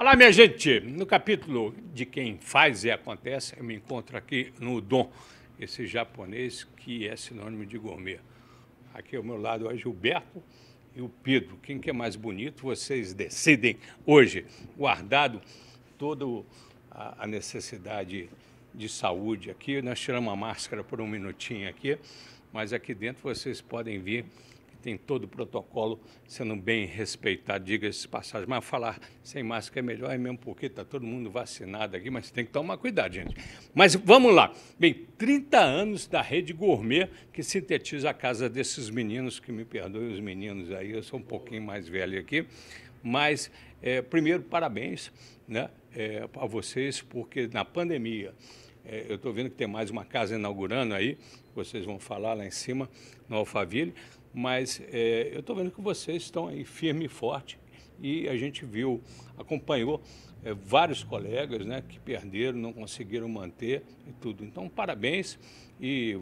Olá, minha gente. No capítulo de quem faz e acontece, eu me encontro aqui no Dom, esse japonês que é sinônimo de gourmet. Aqui ao meu lado é o Gilberto e o Pedro. Quem que é mais bonito, vocês decidem hoje, guardado toda a necessidade de saúde aqui. Nós tiramos a máscara por um minutinho aqui, mas aqui dentro vocês podem vir tem todo o protocolo sendo bem respeitado, diga-se passagem. Mas falar sem máscara é melhor, é mesmo porque está todo mundo vacinado aqui, mas tem que tomar cuidado, gente. Mas vamos lá. Bem, 30 anos da rede gourmet que sintetiza a casa desses meninos, que me perdoem os meninos aí, eu sou um pouquinho mais velho aqui, mas é, primeiro, parabéns né, é, vocês, porque na pandemia, eh, eu estou vendo que tem mais uma casa inaugurando aí, vocês vão falar lá em cima, no Alphaville, mas é, eu estou vendo que vocês estão aí firme e forte e a gente viu, acompanhou é, vários colegas né, que perderam, não conseguiram manter e tudo. Então, parabéns e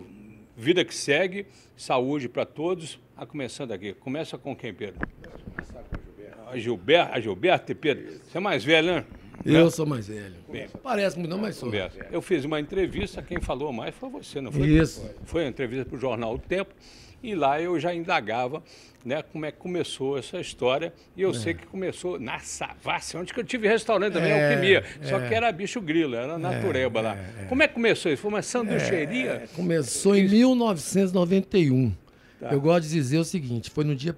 vida que segue, saúde para todos. A ah, começando aqui, começa com quem, Pedro? Começar com a Gilberto. A Gilberto, e Pedro, Isso. você é mais velho, né? Eu sou mais velho. Bem, Parece muito, não, mas sou. Eu fiz uma entrevista, quem falou mais foi você, não foi? Isso. Foi uma entrevista para o jornal O Tempo e lá eu já indagava né, como é que começou essa história. E eu é. sei que começou na Savassi, onde que eu tive restaurante também, é, Alquimia. Só é. que era bicho grilo, era é, natureba lá. É, como é que começou isso? Foi uma sanduicheria? começou em 1991. Tá. Eu gosto de dizer o seguinte, foi no dia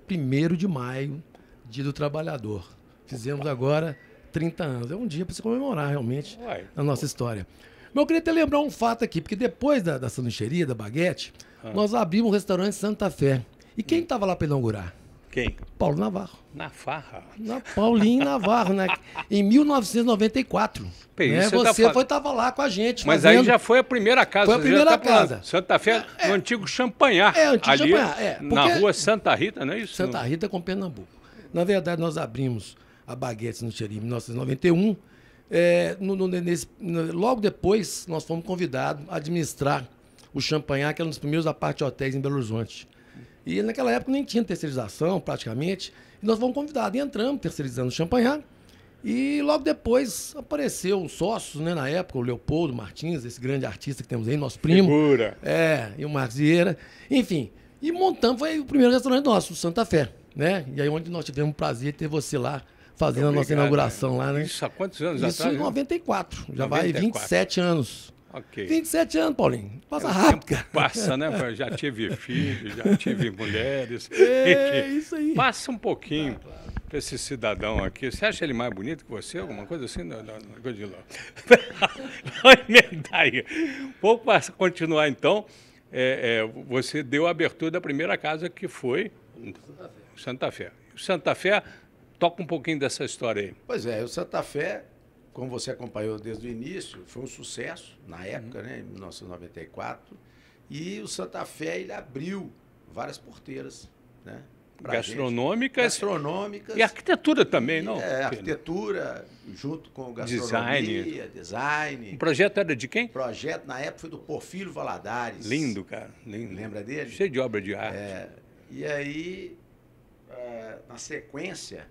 1 de maio, dia do trabalhador. Fizemos Opa. agora 30 anos. É um dia para se comemorar realmente Uai, a nossa história. Mas eu queria até lembrar um fato aqui, porque depois da, da sanduicheria, da baguete, ah. Nós abrimos o restaurante Santa Fé. E quem estava hum. lá para inaugurar? Quem? Paulo Navarro. Na farra. Na Paulinho Navarro, né? Em 1994. Peraí, né? Você, você tá... foi estava lá com a gente. Mas fazendo... aí já foi a primeira casa. Foi a primeira tá casa. Santa Fé, é, é, no antigo Champanhar. É, antigo ali, Champanhar. É, porque... Na rua Santa Rita, não é isso? Santa Rita com Pernambuco. Na verdade, nós abrimos a Baguete no Xerim em 1991. É, no, no, nesse, logo depois, nós fomos convidados a administrar o Champanhar, que era é um dos primeiros aparte hotéis em Belo Horizonte. E naquela época nem tinha terceirização, praticamente. E nós fomos convidados. E entramos terceirizando o Champanhar. E logo depois apareceu os sócios, né, na época, o Leopoldo Martins, esse grande artista que temos aí, nosso primo. Figura. É, e o Marzieira. Enfim, e montamos, foi o primeiro restaurante nosso, o Santa Fé, né? E aí onde nós tivemos o prazer de ter você lá fazendo Obrigado, a nossa inauguração né? lá, né? Isso há quantos anos Isso atrás? Isso em 94, já 94. vai 27 anos. Okay. 27 anos, Paulinho. Passa é, rápido, cara. Passa, né? já tive filhos, já tive mulheres. É, é isso aí. Passa um pouquinho. Tá, claro esse cidadão aqui. Você acha ele mais bonito que você? Alguma coisa assim? Não, não, não, coisa de é aí. Vou continuar então. É, é, você deu a abertura da primeira casa que foi Santa Fé. Santa Fé. Santa Fé, toca um pouquinho dessa história aí. Pois é, o Santa Fé como você acompanhou desde o início, foi um sucesso na época, uhum. né, em 1994. E o Santa Fé ele abriu várias porteiras, né? Gastronômicas, gastronômicas. E arquitetura também, e, não? É, arquitetura, junto com gastronomia, design. design. O projeto era de quem? O projeto, na época, foi do Porfírio Valadares. Lindo, cara. Lindo. Lembra dele? Cheio de obra de é, arte. É, e aí, eh, na sequência,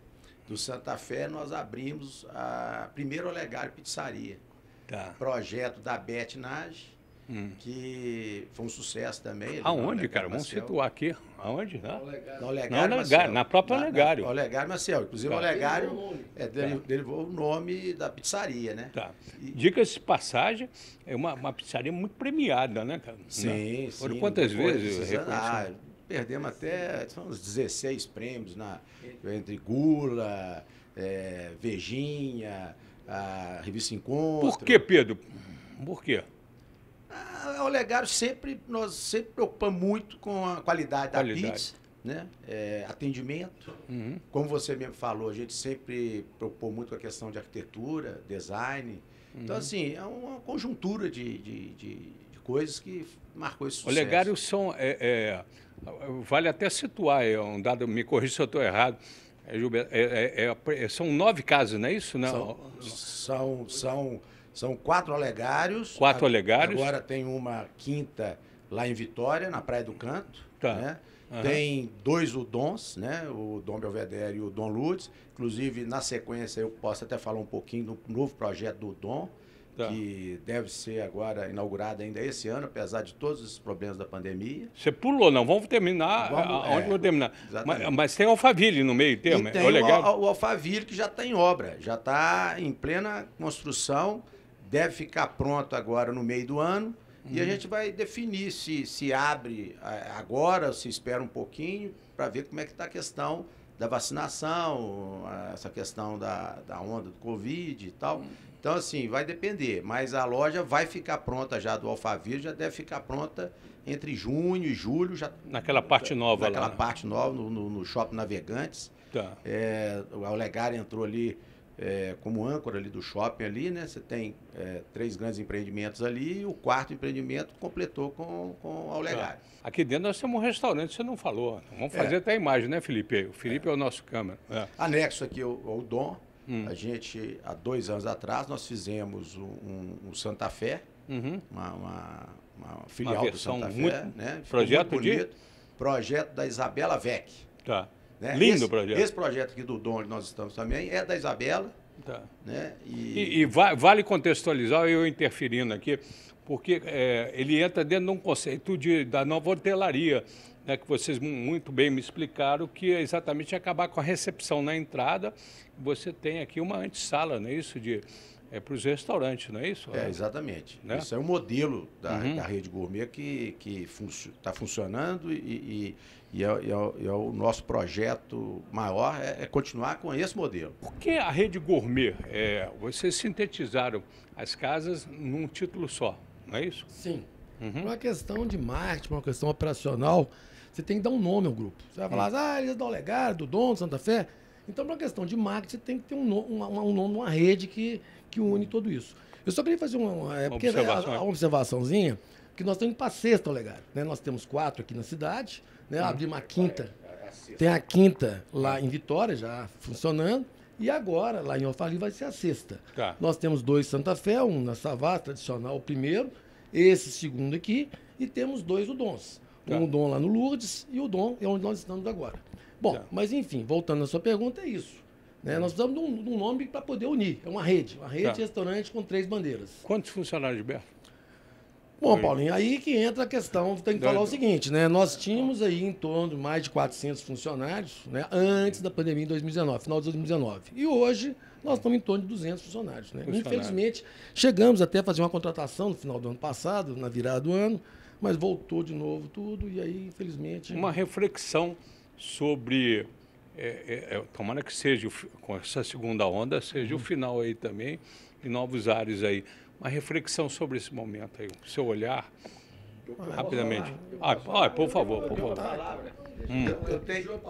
do Santa Fé, nós abrimos a primeira Olegário Pizzaria. Tá. Projeto da Beth Nage, hum. que foi um sucesso também. Aonde, né, cara? Vamos situar aqui. Aonde? Né? Na Olegário. Na, Olegário, na própria Olegário. Na, na Olegário Marcel. Inclusive, tá. Olegário é, derivou, tá. o nome da pizzaria, né? Tá. Dica se passagem, é uma, uma pizzaria muito premiada, né, cara? Sim, sim. quantas vezes? Ah, perdemos até uns 16 prêmios na, entre Gula, é, Vejinha, a Revista Encontro. Por que, Pedro? Por quê? Ah, o Legário sempre, nós sempre preocupamos muito com a qualidade, qualidade. da pizza, né? É, atendimento. Uhum. Como você mesmo falou, a gente sempre preocupou muito com a questão de arquitetura, design. Então, uhum. Então, assim, é uma conjuntura de, de, de, de coisas que marcou esse sucesso. Legário são... É, é Vale até situar, é um dado, me corrija se eu estou errado. É, é, é, é são nove casos, não é isso? Não. São, são, são, são quatro alegários. Quatro alegários. Agora tem uma quinta lá em Vitória, na Praia do Canto. Tá. Né? Uhum. Tem dois Udons, né? o Dom Belvedere e o Dom Lutz. Inclusive, na sequência, eu posso até falar um pouquinho do novo projeto do Dom, tá. que deve ser agora inaugurada ainda esse ano, apesar de todos os problemas da pandemia. Você pulou, não? Vamos terminar Vamos, onde é, vou terminar. Mas, mas, tem Alphaville no meio termo, é tem é legal. O, o Alphaville que já está em obra, já está em plena construção, deve ficar pronto agora no meio do ano. Hum. E a uhum. gente vai definir se, se abre é, agora, se espera um pouquinho, para ver como é que está a questão da vacinação, essa questão da, da onda do Covid e tal. Uhum. Então, assim, vai depender. Mas a loja vai ficar pronta já do Alphaville, já deve ficar pronta entre junho e julho. Já, naquela parte nova naquela lá. Naquela né? parte nova, no, no, no Shopping Navegantes. Tá. É, o Olegário entrou ali é, como âncora ali do shopping ali, né? Você tem é, três grandes empreendimentos ali e o quarto empreendimento completou com, com a Olegário. Tá. aqui dentro nós temos um restaurante, você não falou. Vamos fazer é. até a imagem, né, Felipe? O Felipe é, é o nosso câmera. É. Anexo aqui ao, o Dom, hum. a gente, há dois anos atrás, nós fizemos um, um Santa Fé, uhum. uma, uma, uma, filial uma do Santa Fé. Muito... Né? Projeto muito bonito. de... Projeto da Isabela Vec. Tá. Né? Lindo esse, projeto. Esse projeto aqui do Dom, onde nós estamos também, é da Isabela. Tá. Né? E... E, e, vale contextualizar eu interferindo aqui, porque é, ele entra dentro de um conceito de, da nova hotelaria, né, que vocês muito bem me explicaram, que é exatamente acabar com a recepção na entrada. Você tem aqui uma antessala, não é isso? De é para os restaurantes, não é isso? É, exatamente. Né? Isso é um modelo da, uhum. da rede gourmet que está que tá funcionando e, e, e, é, é, é, o nosso projeto maior é, é, continuar com esse modelo. Por que a rede gourmet? É, vocês sintetizaram as casas num título só, não é isso? Sim. Uhum. Uma questão de marketing, uma questão operacional, você tem que dar um nome ao grupo. Você vai falar, ah, eles é do Olegário, do Dom, Santa Fé. Então, para uma questão de marketing, você tem que ter um, nome, uma, um nome, uma rede que que une tudo isso. Eu só queria fazer uma, uma, é, uma, né, observação. uma observaçãozinha, porque nós estamos indo para sexta, Olegário. Né? Nós temos quatro aqui na cidade, né? Uhum. abrimos uma quinta. Tem a quinta lá em Vitória, já funcionando. E agora, lá em Alfali, vai ser a sexta. Tá. Nós temos dois Santa Fé, um na Savá, tradicional, o primeiro, esse segundo aqui, e temos dois Udons. Tá. Um Udon lá no Lourdes e o Udon é onde nós estamos agora. Bom, tá. mas enfim, voltando à sua pergunta, é isso. Né? Nós precisamos de um, de um nome para poder unir. É uma rede, uma rede tá. de restaurantes com três bandeiras. Quantos funcionários, Berto? Bom, Paulinho, aí que entra a questão, tem que falar o seguinte, né? Nós tínhamos aí em torno de mais de 400 funcionários, né? Antes da pandemia em 2019, final de 2019. E hoje nós estamos em torno de 200 funcionários, né? Funcionário. Infelizmente, chegamos até a fazer uma contratação no final do ano passado, na virada do ano, mas voltou de novo tudo e aí, infelizmente... Uma reflexão sobre é, é, é, tomara que seja, com essa segunda onda, seja uhum. o final aí também, de novos ares aí. Uma reflexão sobre esse momento aí, o seu olhar, eu rapidamente. Ah, ah, por favor, por favor. Hum. Eu, eu, tenho,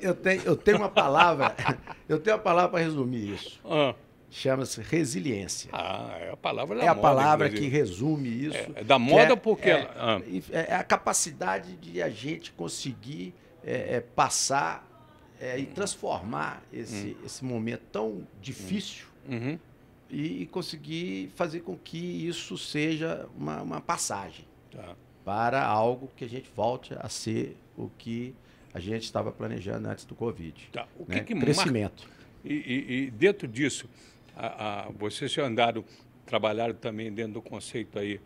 eu, tenho, eu tenho uma palavra, eu tenho uma palavra para resumir isso. Ah. Chama-se resiliência. Ah, é a palavra da É a moda, palavra inclusive. que resume é, isso. É, da moda é, porque. É, ela, ah. É, é, a capacidade de a gente conseguir é, passar é, e transformar esse, uhum. esse momento tão difícil hum. uhum. e, e, conseguir fazer com que isso seja uma, uma passagem tá. para algo que a gente volte a ser o que a gente estava planejando antes do Covid. Tá. O que, né? que Crescimento. E, e, e, dentro disso, a, a, vocês já andaram, trabalharam também dentro do conceito aí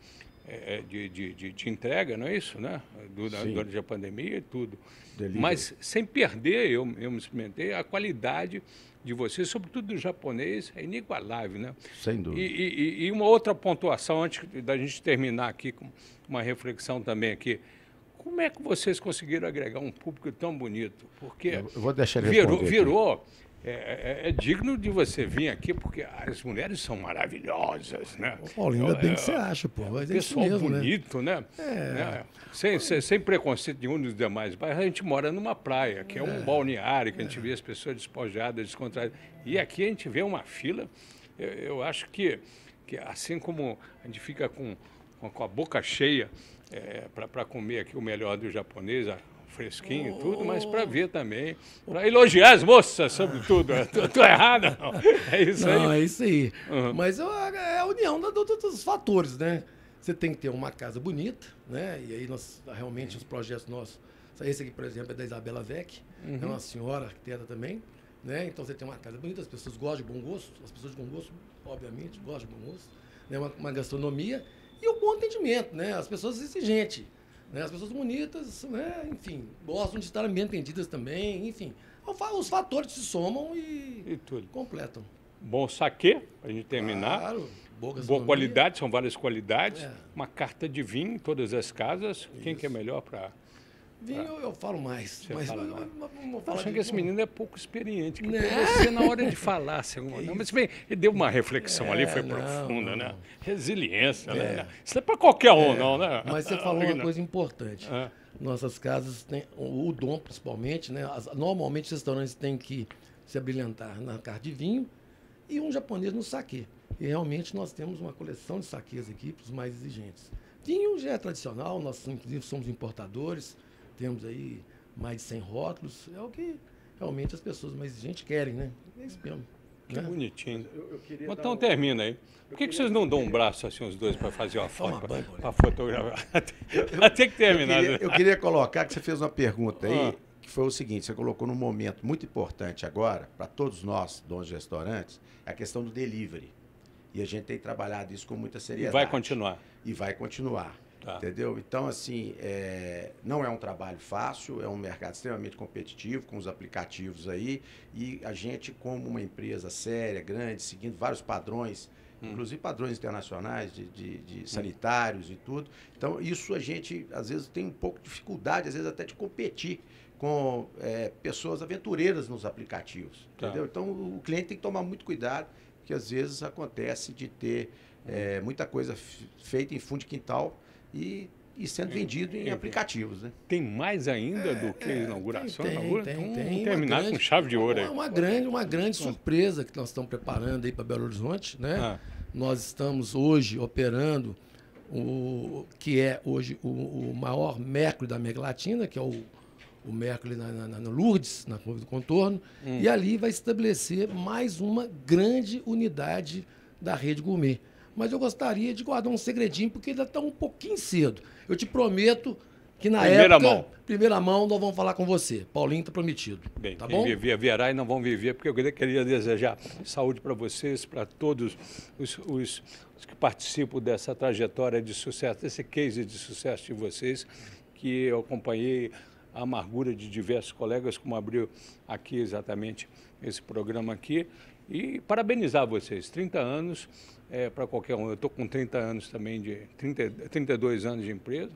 é, é, de, de, de, de, entrega, não é isso, né? durante a pandemia e tudo. Delivery. Mas sem perder, eu, eu me experimentei, a qualidade de vocês, sobretudo do japonês, é inigualável, né? Sem dúvida. E, e, e, uma outra pontuação, antes da gente terminar aqui, com uma reflexão também aqui. Como é que vocês conseguiram agregar um público tão bonito? Porque eu, vou deixar ele virou, virou é, é, é, digno de você vir aqui, porque as mulheres são maravilhosas, né? Paulinho, ainda bem que você é, acha, pô. Mas é pessoal mesmo, né? bonito, né? É. né? É. Sem, sem, sem preconceito um dos demais bairros, a gente mora numa praia, que é um é. balneário, que a gente vê as pessoas despojadas, descontraídas. E aqui a gente vê uma fila, eu, eu acho que, que assim como a gente fica com, com a boca cheia para comer aqui o melhor do japonês, fresquinho tudo, mas para ver também, para elogiar as moças, sobretudo. Estou errada, não. É isso não, aí. Não, é isso aí. Uhum. Mas é a união dos fatores, né? Você tem que ter uma casa bonita, né? E aí nós realmente os projetos nossos. Esse aqui, por exemplo, é da Isabela Vec, é uhum. é uma senhora arquiteta também. Né? Então você tem uma casa bonita, as pessoas gostam de bom gosto, as pessoas de bom gosto, obviamente, gostam de bom gosto, né? uma, uma gastronomia e um bom atendimento, né? As pessoas exigentes. Né? As pessoas bonitas, né? enfim, gostam de estar bem atendidas também, enfim. Os fatores se somam e, e completam. Bom saque, para a gente terminar. Claro. Boa, boa qualidade, são várias qualidades. É. Uma carta de vinho em todas as casas. Isso. Quem que é melhor para Vinho tá. eu falo mais. Você mas fala, eu, eu, eu achando que esse menino é pouco experiente. Que né? Você, na hora de falar, segundo, assim, não, mas bem, ele deu uma reflexão é, ali, foi não, profunda, né? não. né? Resiliência, é. né? Isso é para qualquer um, é. não, né? Mas você falou uma coisa importante. É. Nossas casas têm, o dom principalmente, né? As, normalmente os restaurantes têm que se abrilhantar na carta de vinho e um japonês no sake, E realmente nós temos uma coleção de saques aqui para os mais exigentes. Vinho já é tradicional, nós inclusive somos importadores. Temos aí mais de 100 rótulos. É o que realmente as pessoas, mais gente querem, né? É isso mesmo. Que né? bonitinho. Eu, eu então um... termina aí. Por que, que vocês não dão um braço assim, os dois, para fazer uma foto? Para fotografar. Até que terminar. Eu, né? eu queria, colocar que você fez uma pergunta aí, ah. que foi o seguinte: você colocou num momento muito importante agora, para todos nós, donos de restaurantes, a questão do delivery. E a gente tem trabalhado isso com muita seriedade. E vai continuar. E vai continuar. Tá. Entendeu? Então, assim, é, não é um trabalho fácil, é um mercado extremamente competitivo, com os aplicativos aí, e a gente, como uma empresa séria, grande, seguindo vários padrões, hum. inclusive padrões internacionais de, de, de sanitários hum. e tudo, então isso a gente, às vezes, tem um pouco de dificuldade, às vezes até de competir com é, pessoas aventureiras nos aplicativos, tá. entendeu? Então, o cliente tem que tomar muito cuidado, porque às vezes acontece de ter é, muita coisa feita em fundo de quintal e, e sendo vendido em é, é, aplicativos. Né? Tem mais ainda do que a é, inauguração? Tem, tem, então, tem, tem, terminar com chave de ouro. Aí. Uma, grande, uma grande surpresa que nós estamos preparando aí para Belo Horizonte. Né? Ah. Nós estamos hoje operando o que é hoje o, o maior Mercury da América Latina, que é o, o Mercury na, na, na Lourdes, na curva do contorno, hum. e ali vai estabelecer mais uma grande unidade da rede gourmet mas eu gostaria de guardar um segredinho, porque ainda está um pouquinho cedo. Eu te prometo que na primeira época, mão. primeira mão, nós vamos falar com você. Paulinho está prometido. Bem, tá bom? viver virá e não vão viver, porque eu queria desejar saúde para vocês, para todos os, os, os, que participam dessa trajetória de sucesso, desse case de sucesso de vocês, que eu acompanhei a amargura de diversos colegas, como abriu aqui exatamente esse programa aqui. E parabenizar vocês, 30 anos é, para qualquer um. Eu estou com 30 anos também, de 30, 32 anos de empresa,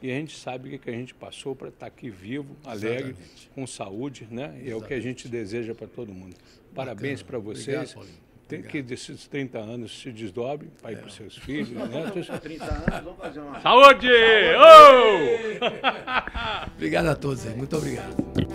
e a gente sabe o que, que a gente passou para estar tá aqui vivo, alegre, Exatamente. com saúde, né? E é o que a gente deseja para todo mundo. Parabéns para vocês. Obrigado, tem que desses 30 anos se desdobre, vai é. para os seus filhos, netos. 30 anos, vamos fazer uma. Saúde! Saúde! Oh! obrigado a todos, muito obrigado.